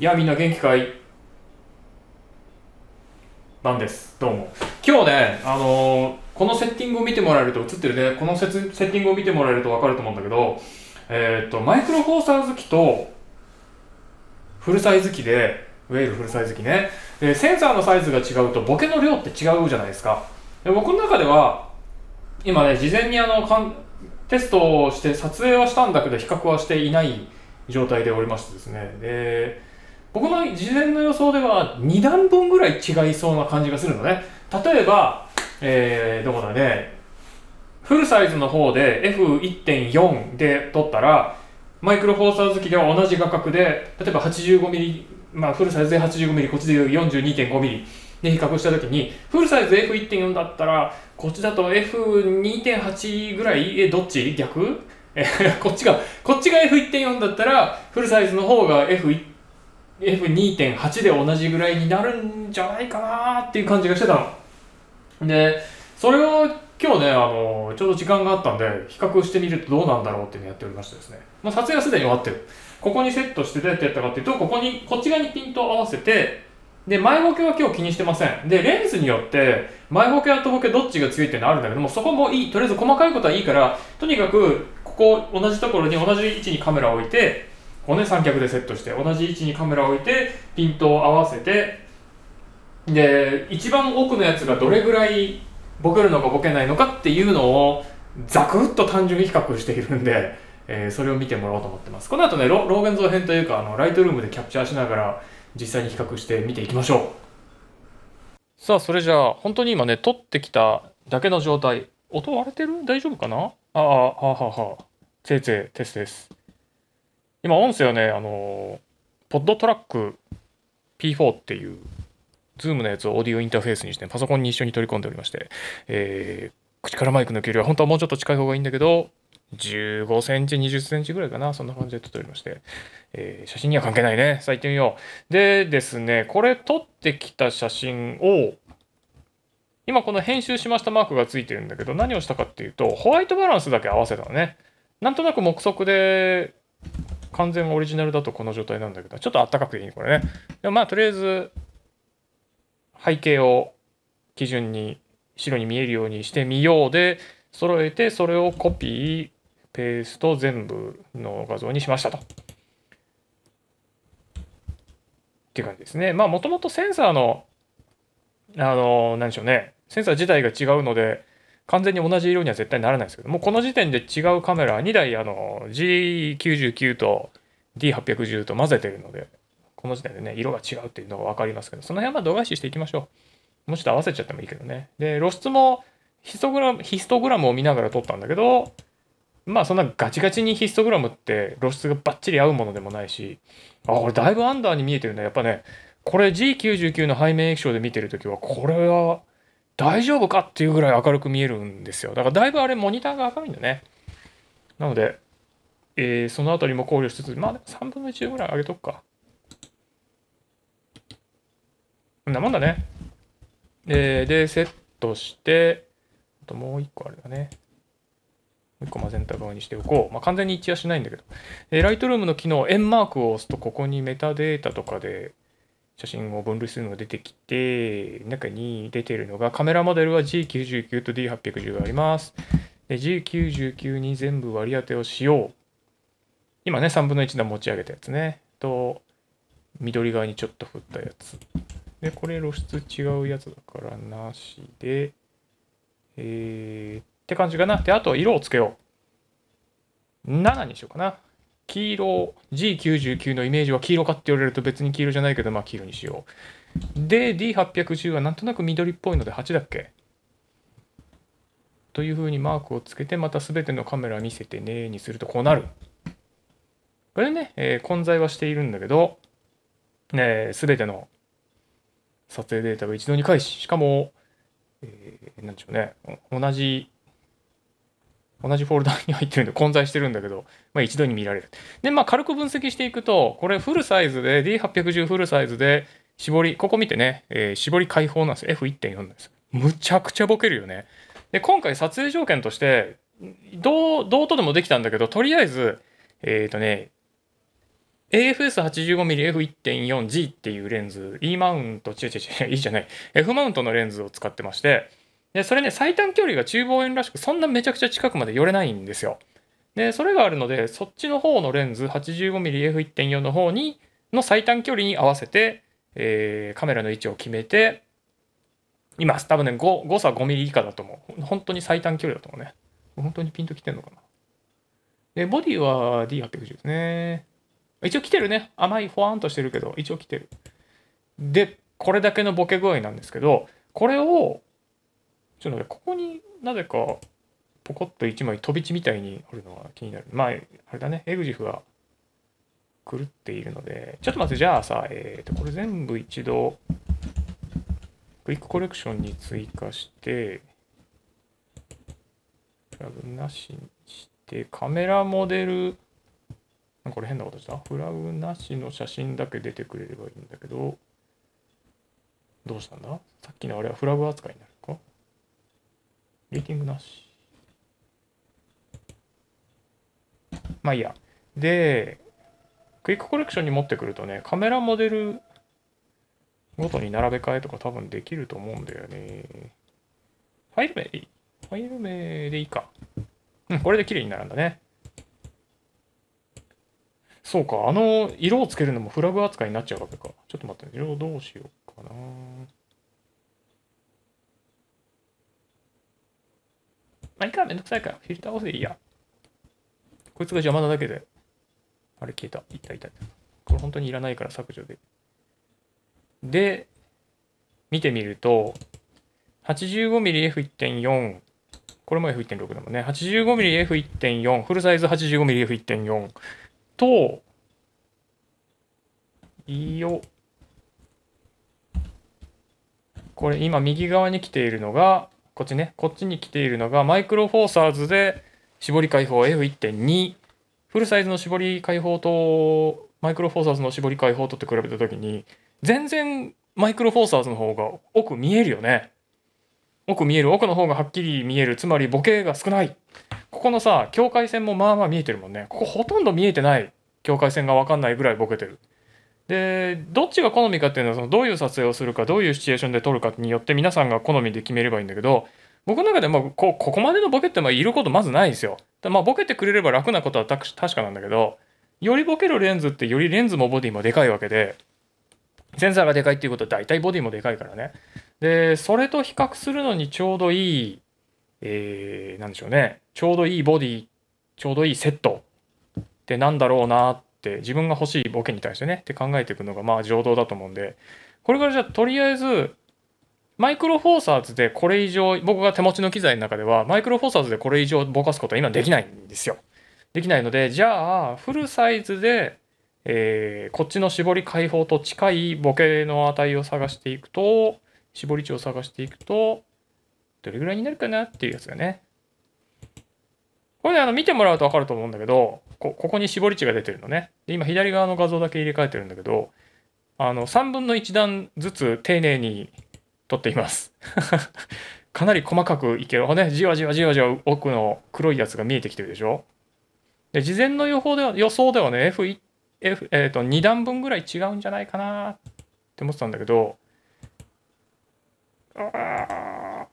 いやみんな元気かいなんですどうも今日ねあのー、このセッティングを見てもらえると映ってるねこのセセッティングを見てもらえると分かると思うんだけどえっ、ー、とマイクロフォーサー好きとフルサイズ機でウェールフルサイズ機ねでセンサーのサイズが違うとボケの量って違うじゃないですかで僕の中では今ね事前にあのかんテストをして撮影はしたんだけど比較はしていない状態でおりましてですねで僕の事前の予想では2段分ぐらい違いそうな感じがするのね例えば、えー、どこだねフルサイズの方で F1.4 で撮ったらマイクロフォーサー好きでは同じ画角で例えば 85mm まあフルサイズで 85mm こっちで 42.5mm で比較した時にフルサイズ F1.4 だったらこっちだと F2.8 ぐらいえどっち逆え、こっちがこっちが F1.4 だったらフルサイズの方が F1.4 F2.8 で同じぐらいになるんじゃないかなっていう感じがしてたの。で、それを今日ね、あの、ちょうど時間があったんで、比較してみるとどうなんだろうっていうのをやっておりましてですね。まあ、撮影はすでに終わってる。ここにセットしてどうやってやったかっていうと、ここに、こっち側にピントを合わせて、で、前ボケは今日気にしてません。で、レンズによって、前ボケ、後ボケどっちが強いっていうのあるんだけども、そこもいい。とりあえず細かいことはいいから、とにかく、ここ同じところに同じ位置にカメラを置いて、骨三脚でセットして同じ位置にカメラを置いてピントを合わせてで一番奥のやつがどれぐらいボケるのかボケないのかっていうのをザクッと単純比較しているんで、えー、それを見てもらおうと思ってますこの後ねローゲン像編というかあのライトルームでキャプチャーしながら実際に比較して見ていきましょうさあそれじゃあ本当に今ね撮ってきただけの状態音割れてる大丈夫かなああはあはあはあチェイテスです今音声はねあのポッドトラック P4 っていうズームのやつをオーディオインターフェースにして、パソコンに一緒に取り込んでおりまして、えー、口からマイクの距離は本当はもうちょっと近い方がいいんだけど15センチ、20センチぐらいかな、そんな感じで撮っておりまして、えー、写真には関係ないね。さあ行ってみよう。でですね、これ撮ってきた写真を、今この編集しましたマークがついてるんだけど、何をしたかっていうと、ホワイトバランスだけ合わせたのね。なんとなく目測で完全オリジナルだとこの状態なんだけど、ちょっとあったかくていいね、これね。でもまあ、とりあえず、背景を基準に白に見えるようにしてみようで、揃えて、それをコピー、ペースト全部の画像にしましたと。っていう感じですね。まあ、もともとセンサーの、あの、何でしょうね。センサー自体が違うので、完全に同じ色には絶対ならないですけどもうこの時点で違うカメラ2台あの G99 と D810 と混ぜてるのでこの時点でね色が違うっていうのが分かりますけどその辺は度外視していきましょうもうちょっと合わせちゃってもいいけどねで露出もヒストグラムヒストグラムを見ながら撮ったんだけどまあそんなガチガチにヒストグラムって露出がバッチリ合うものでもないしあこれだいぶアンダーに見えてるねやっぱねこれ G99 の背面液晶で見てるときはこれは大丈夫かっていうぐらい明るく見えるんですよだからだいぶあれモニターが明るいんだねなので、えー、そのあたりも考慮しつつまあ3分の1ぐらい上げとくかこんなもんだねででセットしてあともう1個あれだねもう1個混ぜンタ側にしておこう。まあ、完全に一致はしないんだけど。えー、ライトルームの機能、円マークを押すと、ここにメタデータとかで写真を分類するのが出てきて、中に出てるのが、カメラモデルは G99 と D810 があります。G99 に全部割り当てをしよう。今ね、3分の1の持ち上げたやつね。と、緑側にちょっと振ったやつ。で、これ露出違うやつだからなしで、えー、って感じかな。で、あとは色をつけよう。7にしようかな。黄色、G99 のイメージは黄色かって言われると別に黄色じゃないけど、まあ黄色にしよう。で、D810 はなんとなく緑っぽいので8だっけというふうにマークをつけて、また全てのカメラ見せてねにするとこうなる。これね、えー、混在はしているんだけど、ね、全ての撮影データを一度に返し、しかも、えー、なんでしょうね、同じ同じフォルダに入ってるんで混在してるんだけど、まあ、一度に見られる。で、まあ、軽く分析していくと、これフルサイズで D810 フルサイズで絞り、ここ見てね、えー、絞り解放なんですよ。F1.4 なんです。よ。むちゃくちゃボケるよね。で、今回撮影条件として、どう、どうとでもできたんだけど、とりあえず、えっ、ー、とね、AFS85mmF1.4G っていうレンズ、E マウント、違う違う違う、E じゃない、F マウントのレンズを使ってまして、で、それね、最短距離が厨房遠らしく、そんなめちゃくちゃ近くまで寄れないんですよ。で、それがあるので、そっちの方のレンズ、85mmF1.4 の方に、の最短距離に合わせて、えー、カメラの位置を決めて、います。多分ね、誤差 5mm 以下だと思う。本当に最短距離だと思うね。本当にピンときてんのかな。で、ボディは D810 ですね。一応来てるね。甘い、ほわんとしてるけど、一応来てる。で、これだけのボケ具合なんですけど、これをちょっとここになぜかポコッと1枚飛び地みたいにあるのが気になる。まあ、あれだね、エグジフが狂っているので、ちょっと待って、じゃあさ、えっ、ー、と、これ全部一度、クイックコレクションに追加して、フラグなしにして、カメラモデル、これ変なことしたフラグなしの写真だけ出てくれればいいんだけど、どうしたんださっきのあれはフラグ扱いになる。ミーティングなし。まあいいや。で、クイックコレクションに持ってくるとね、カメラモデルごとに並べ替えとか多分できると思うんだよね。ファイル名でいいファイル名でいいか。うん、これで綺麗になるんだね。そうか、あの色をつけるのもフラグ扱いになっちゃうわけか。ちょっと待って、色どうしようかな。まあ、いいか、めんどくさいから。フィルターオフでいいや。こいつが邪魔なだけで。あれ消えた。いったいた。これ本当にいらないから削除で。で、見てみると、85mmF1.4。これも F1.6 だもんね。85mmF1.4。フルサイズ 85mmF1.4。と、いいよ。これ今右側に来ているのがこっちね、こっちに来ているのが、マイクロフォーサーズで、絞り解放 F1.2、フルサイズの絞り解放と、マイクロフォーサーズの絞り解放とって比べた時に、全然マイクロフォーサーズの方が奥見えるよね。奥見える、奥の方がはっきり見える、つまりボケが少ない。ここのさ、境界線もまあまあ見えてるもんね。ここほとんど見えてない境界線がわかんないぐらいボケてる。でどっちが好みかっていうのはそのどういう撮影をするかどういうシチュエーションで撮るかによって皆さんが好みで決めればいいんだけど僕の中でまあこここまでのボケってまあいることまずないですよ。まあ、ボケてくれれば楽なことは確かなんだけどよりボケるレンズってよりレンズもボディもでかいわけでセンサーがでかいっていうことは大体ボディもでかいからね。でそれと比較するのにちょうどいい、えー、なんでしょうねちょうどいいボディちょうどいいセットってなんだろうなってって自分が欲しいボケに対してねって考えていくのがまあ情動だと思うんでこれからじゃあとりあえずマイクロフォーサーズでこれ以上僕が手持ちの機材の中ではマイクロフォーサーズでこれ以上ぼかすことは今できないんですよ。できないのでじゃあフルサイズで、えー、こっちの絞り解放と近いボケの値を探していくと絞り値を探していくとどれぐらいになるかなっていうやつがねこれね、あの、見てもらうとわかると思うんだけど、こ、ここに絞り値が出てるのね。で、今左側の画像だけ入れ替えてるんだけど、あの、3分の1段ずつ丁寧に取っています。かなり細かくいける。ほね、じわじわじわじわ奥の黒いやつが見えてきてるでしょで、事前の予報では、予想ではね、F、F、えっ、ー、と、2段分ぐらい違うんじゃないかなって思ってたんだけど、あ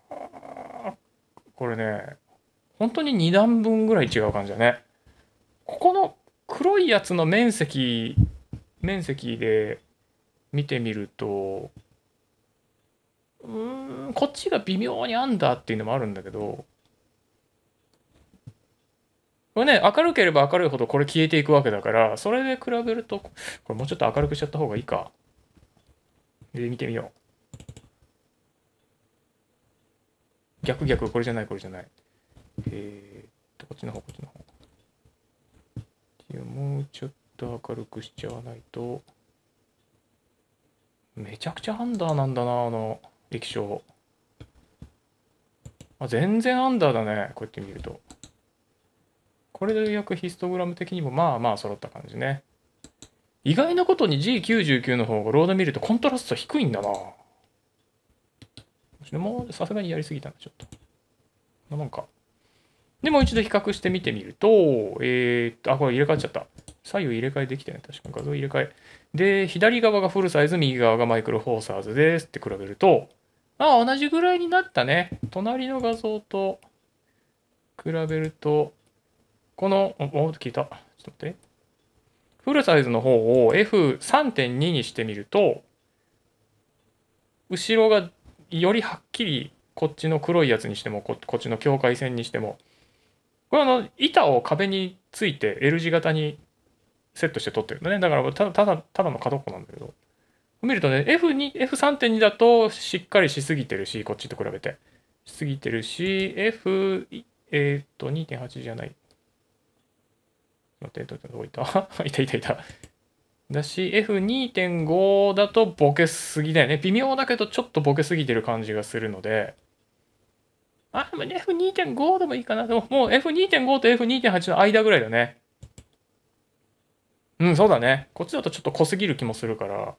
これね、本当に2段分ぐらい違う感じだねここの黒いやつの面積面積で見てみるとうんこっちが微妙にアンダーっていうのもあるんだけどこれね明るければ明るいほどこれ消えていくわけだからそれで比べるとこれもうちょっと明るくしちゃった方がいいかで見てみよう逆逆これじゃないこれじゃないえー、っと、こっちの方、こっちの方。もうちょっと明るくしちゃわないと。めちゃくちゃアンダーなんだな、あの液晶。あ、全然アンダーだね、こうやって見ると。これで約ヒストグラム的にもまあまあ揃った感じね。意外なことに G99 の方がロード見るとコントラスト低いんだな。もうさすがにやりすぎたな、ちょっと。なんか。で、もう一度比較して見てみると、えー、っと、あ、これ入れ替わっちゃった。左右入れ替えできてない。確か画像入れ替え。で、左側がフルサイズ、右側がマイクロフォーサーズですって比べると、ああ、同じぐらいになったね。隣の画像と比べると、この、お、お聞いた。ちょっと待って。フルサイズの方を F3.2 にしてみると、後ろがよりはっきりこっちの黒いやつにしてもこっちの境界線にしてもこれあの板を壁について L 字型にセットして撮ってるんだねだからただただの角っこなんだけど見るとね F2 F3.2 だとしっかりしすぎてるしこっちと比べてしすぎてるし F えー、っと2.8じゃない待って、どこ いたいたいたいた。だし、F2.5 だとボケすぎだよね。微妙だけど、ちょっとボケすぎてる感じがするので、あ、F2.5 でもいいかな。でも、もう F2.5 と F2.8 の間ぐらいだね。うん、そうだね。こっちだとちょっと濃すぎる気もするから、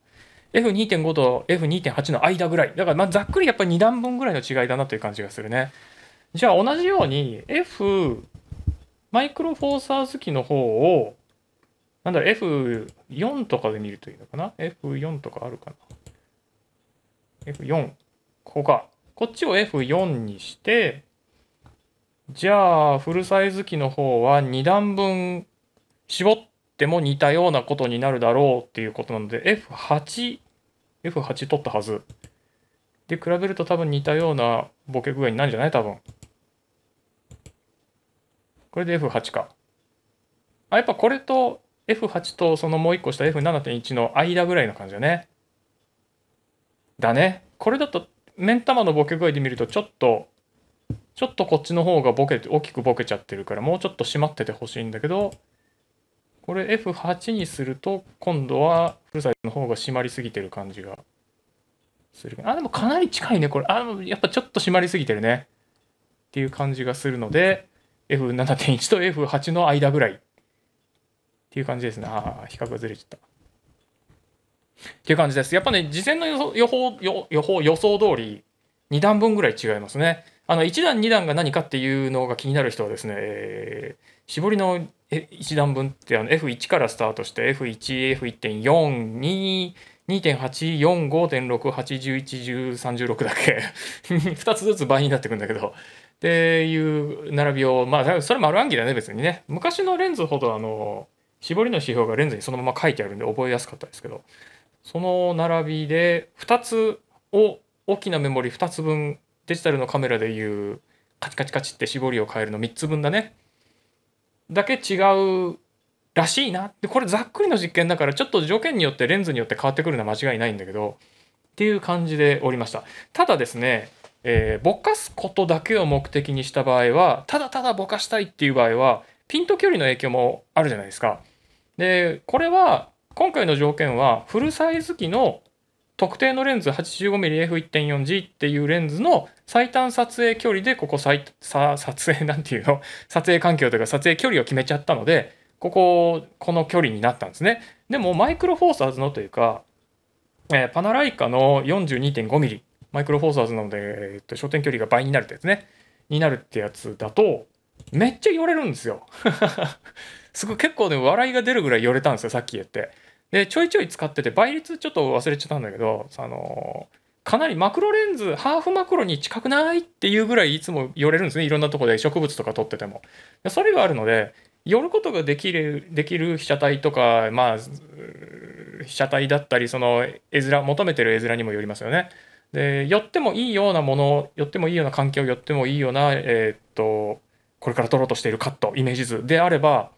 F2.5 と F2.8 の間ぐらい。だから、まざっくりやっぱり2段分ぐらいの違いだなという感じがするね。じゃあ、同じように F、マイクロフォーサーズ機の方を、なんだろう、F4 とかで見るといいのかな ?F4 とかあるかな ?F4、ここか。こっちを F4 にして、じゃあ、フルサイズ機の方は2段分絞っても似たようなことになるだろうっていうことなので、F8、F8 取ったはず。で、比べると多分似たようなボケ具合になるんじゃない多分。これで F8 か。あ、やっぱこれと F8 とそのもう1個した F7.1 の間ぐらいの感じだね。だね。これだと目ん玉のボケ具合で見るとちょっとちょっとこっちの方がボケて大きくボケちゃってるからもうちょっと締まっててほしいんだけどこれ F8 にすると今度はフルサイズの方が締まりすぎてる感じがするあでもかなり近いねこれあやっぱちょっと締まりすぎてるねっていう感じがするので F7.1 と F8 の間ぐらいっていう感じですねああ比較がずれちゃったっていう感じです。やっぱね、事前の予報、予報、予想通り、2段分ぐらい違いますね。あの、1段、2段が何かっていうのが気になる人はですね、えー、絞りの1段分ってあの F1 からスタートして F1、F1.4、2、2.845.6811136だけ2 つずつ倍になってくんだけどっていう並びをまあそれ丸暗記だね別にね昔のレンズほどあの絞りの指標がレンズにそのまま書いてあるんで覚えやすかったですけどその並びで2つを大きなメモリ2つ分デジタルのカメラでいうカチカチカチって絞りを変えるの3つ分だねだけ違うらしいなでこれざっくりの実験だからちょっと条件によってレンズによって変わってくるのは間違いないんだけどっていう感じでおりましたただですね、えー、ぼかすことだけを目的にした場合はただただぼかしたいっていう場合はピント距離の影響もあるじゃないですかでこれは今回の条件はフルサイズ機の特定のレンズ 85mmF1.4G っていうレンズの最短撮影距離でここ最撮影なんていうの 撮影環境というか撮影距離を決めちゃったのでこここの距離になったんですねでもマイクロフォーサーズのというか、えー、パナライカの 42.5mm マイクロフォーサーズなので、えー、っと焦点距離が倍になるってやつねになるってやつだとめっちゃ言われるんですよ すごい結構ね笑いが出るぐらい言われたんですよさっき言ってでちょいちょい使ってて倍率ちょっと忘れちゃったんだけどあのかなりマクロレンズハーフマクロに近くないっていうぐらいいつも寄れるんですねいろんなとこで植物とか撮っててもそれがあるので寄ることができるできる被写体とかまあ被写体だったりその絵面求めてる絵面にもよりますよねで寄ってもいいようなもの寄ってもいいような環境寄ってもいいようなえー、っとこれから撮ろうとしているカットイメージ図であれば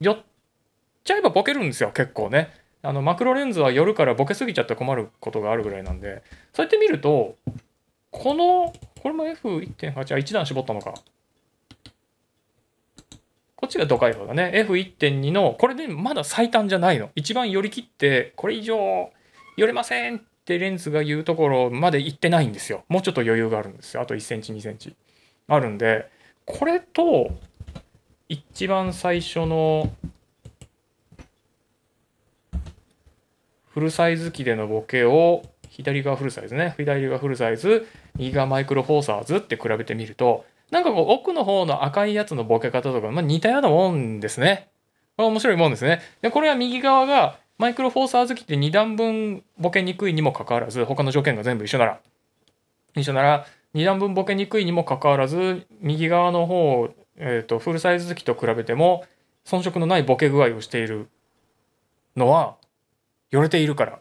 寄っちゃえばボケるんですよ結構ねあのマクロレンズは夜からボケすぎちゃって困ることがあるぐらいなんでそうやって見るとこのこれも F1.8 あ1段絞ったのかこっちがドカイ方だね F1.2 のこれでまだ最短じゃないの一番寄り切ってこれ以上寄れませんってレンズが言うところまで行ってないんですよもうちょっと余裕があるんですよあと1センチ2センチあるんでこれと一番最初のフルサイズ機でのボケを左側フルサイズね左側フルサイズ右側マイクロフォーサーズって比べてみるとなんかこう奥の方の赤いやつのボケ方とか、まあ、似たようなもんですね。これ面白いもんですね。でこれは右側がマイクロフォーサーズ機って2段分ボケにくいにもかかわらず他の条件が全部一緒なら一緒なら2段分ボケにくいにもかかわらず右側の方、えーとフルサイズ機と比べても遜色のないボケ具合をしているのは寄れているからっ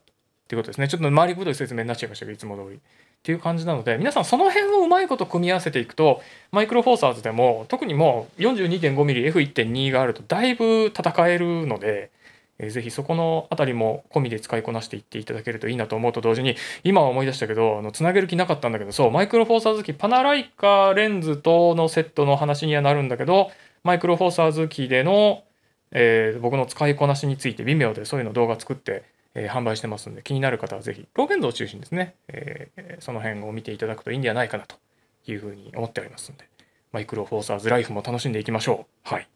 ていうことですねちょっと周りくどい説明になっちゃいましたけどいつも通りっていう感じなので皆さんその辺をうまいこと組み合わせていくとマイクロフォーサーズでも特にもう 42.5mmF1.2 があるとだいぶ戦えるので。えぜひそこの辺りも込みで使いこなしていっていただけるといいなと思うと同時に今は思い出したけどあのつなげる気なかったんだけどそうマイクロフォーサーズ機パナライカレンズとのセットの話にはなるんだけどマイクロフォーサーズ機での、えー、僕の使いこなしについて微妙でそういうの動画作ってえ販売してますんで、気になる方はぜひ、ローフンドを中心ですね、えその辺を見ていただくといいんではないかなというふうに思っておりますんで、マイクロフォーサーズライフも楽しんでいきましょう。はい。